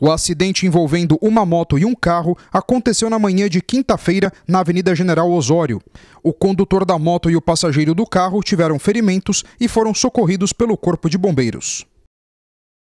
O acidente envolvendo uma moto e um carro aconteceu na manhã de quinta-feira na Avenida General Osório. O condutor da moto e o passageiro do carro tiveram ferimentos e foram socorridos pelo Corpo de Bombeiros.